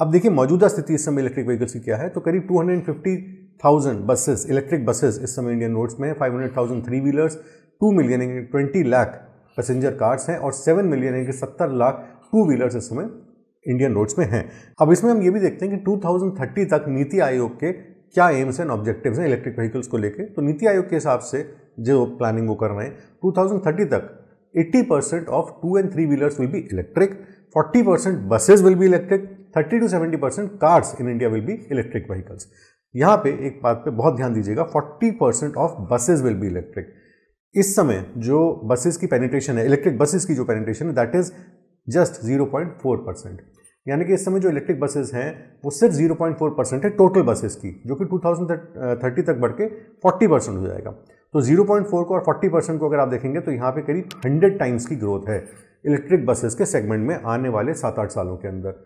अब देखिए मौजूदा स्थिति इस समय इलेक्ट्रिक व्हीकल्स की क्या है तो करीब 250,000 बसेस इलेक्ट्रिक बसेस इस समय इंडियन रोड्स में 500,000 three wheelers 2 million twenty lakh passenger cars हैं और 7 मिलियन सत्तर लाख टू व्हीलर्स इस समय इंडियन रोड्स में हैं अब इसमें हम ये भी देखते हैं कि 2030 तक नीति आयोग के क्या एम्स एंड ऑब्जेक्टिव हैं इलेक्ट्रिक व्हीकल्स को लेकर तो नीति आयोग के हिसाब से जो प्लानिंग वो कर रहे हैं टू तक 80 percent of two and three wheelers will be electric 40% will will electric thirty 30 seventy 70% cars in India will be electric vehicles यहाँ पे एक बात पे बहुत ध्यान दीजिएगा 40% of buses will be electric इस समय जो बसेज की पेनिट्रेशन है इलेक्ट्रिक बसेज की जो पेनिट्रेशन है that is just four percent यानी कि इस समय जो इलेक्ट्रिक बसेस हैं वो सिर्फ 0.4 परसेंट है टोटल बसेस की जो कि 2030 तक बढ़ के 40 परसेंट हो जाएगा तो 0.4 को और 40 परसेंट को अगर आप देखेंगे तो यहाँ पे करीब 100 टाइम्स की ग्रोथ है इलेक्ट्रिक बसेस के सेगमेंट में आने वाले सात आठ सालों के अंदर